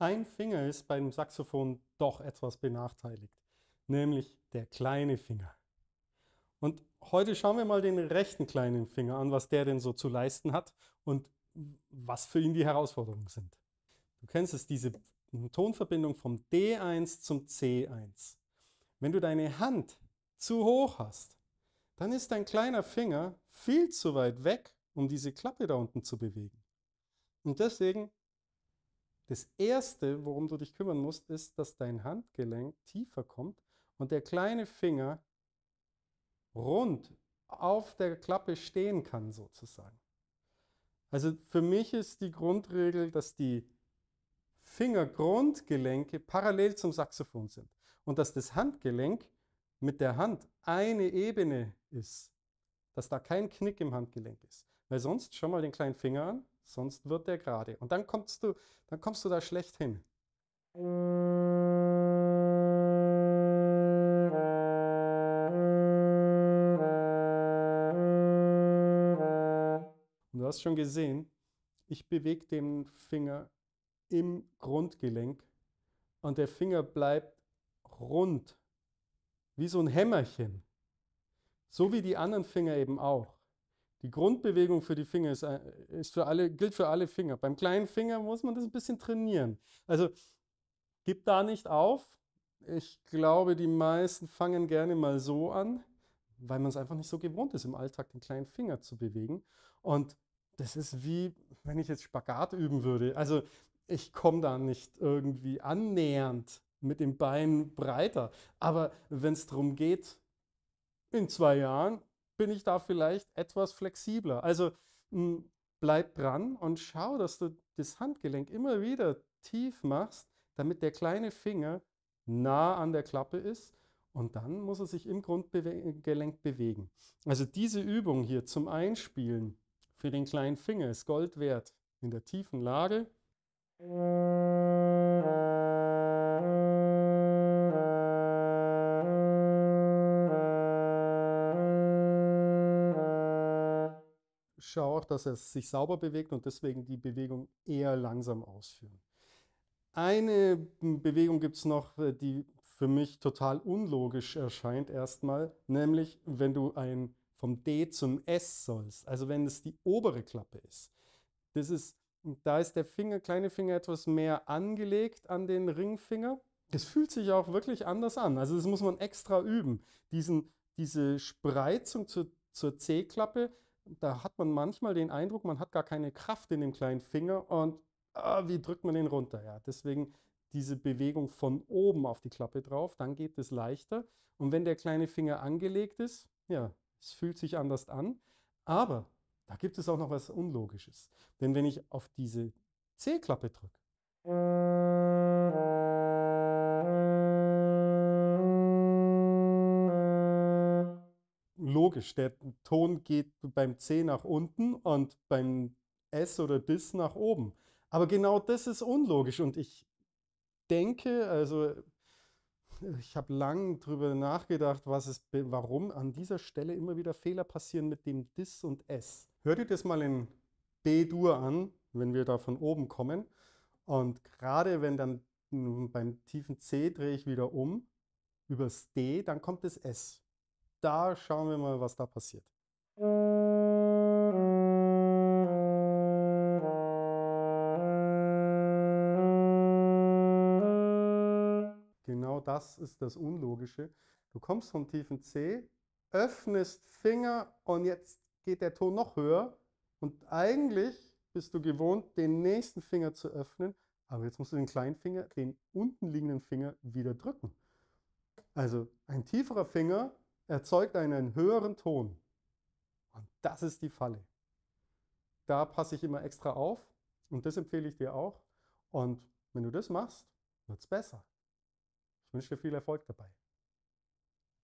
Ein Finger ist beim Saxophon doch etwas benachteiligt, nämlich der kleine Finger. Und heute schauen wir mal den rechten kleinen Finger an, was der denn so zu leisten hat und was für ihn die Herausforderungen sind. Du kennst es, diese Tonverbindung vom D1 zum C1. Wenn du deine Hand zu hoch hast, dann ist dein kleiner Finger viel zu weit weg, um diese Klappe da unten zu bewegen. Und deswegen das Erste, worum du dich kümmern musst, ist, dass dein Handgelenk tiefer kommt und der kleine Finger rund auf der Klappe stehen kann sozusagen. Also für mich ist die Grundregel, dass die Fingergrundgelenke parallel zum Saxophon sind und dass das Handgelenk mit der Hand eine Ebene ist, dass da kein Knick im Handgelenk ist. Weil sonst schau mal den kleinen Finger an, sonst wird der gerade. Und dann kommst du, dann kommst du da schlecht hin. Und du hast schon gesehen, ich bewege den Finger im Grundgelenk und der Finger bleibt rund, wie so ein Hämmerchen. So wie die anderen Finger eben auch. Die Grundbewegung für die Finger ist, äh, ist für alle, gilt für alle Finger. Beim kleinen Finger muss man das ein bisschen trainieren. Also gib da nicht auf. Ich glaube, die meisten fangen gerne mal so an, weil man es einfach nicht so gewohnt ist, im Alltag den kleinen Finger zu bewegen. Und das ist wie, wenn ich jetzt Spagat üben würde. Also ich komme da nicht irgendwie annähernd mit dem Bein breiter. Aber wenn es darum geht, in zwei Jahren bin ich da vielleicht etwas flexibler. Also hm, bleib dran und schau, dass du das Handgelenk immer wieder tief machst, damit der kleine Finger nah an der Klappe ist und dann muss er sich im Grundgelenk bewegen. Also diese Übung hier zum Einspielen für den kleinen Finger ist Gold wert in der tiefen Lage. schaue auch, dass er sich sauber bewegt und deswegen die Bewegung eher langsam ausführen. Eine hm, Bewegung gibt es noch, äh, die für mich total unlogisch erscheint erstmal, nämlich wenn du ein vom D zum S sollst, also wenn es die obere Klappe ist. Das ist hm, da ist der Finger, kleine Finger etwas mehr angelegt an den Ringfinger. Das fühlt sich auch wirklich anders an. Also das muss man extra üben. Diesen, diese Spreizung zur, zur C-Klappe da hat man manchmal den Eindruck, man hat gar keine Kraft in dem kleinen Finger und ah, wie drückt man den runter? Ja, deswegen diese Bewegung von oben auf die Klappe drauf, dann geht es leichter. Und wenn der kleine Finger angelegt ist, ja, es fühlt sich anders an. Aber da gibt es auch noch was Unlogisches. Denn wenn ich auf diese C-Klappe drücke, logisch, der Ton geht beim C nach unten und beim S oder Dis nach oben. Aber genau das ist unlogisch und ich denke, also ich habe lange darüber nachgedacht, was es, warum an dieser Stelle immer wieder Fehler passieren mit dem Dis und S. Hör dir das mal in d dur an, wenn wir da von oben kommen. Und gerade wenn dann beim tiefen C drehe ich wieder um, übers D, dann kommt das S da schauen wir mal, was da passiert. Genau das ist das Unlogische. Du kommst vom tiefen C, öffnest Finger und jetzt geht der Ton noch höher. Und eigentlich bist du gewohnt, den nächsten Finger zu öffnen, aber jetzt musst du den kleinen Finger, den unten liegenden Finger wieder drücken. Also ein tieferer Finger erzeugt einen höheren Ton. Und das ist die Falle. Da passe ich immer extra auf und das empfehle ich dir auch. Und wenn du das machst, wird es besser. Ich wünsche dir viel Erfolg dabei.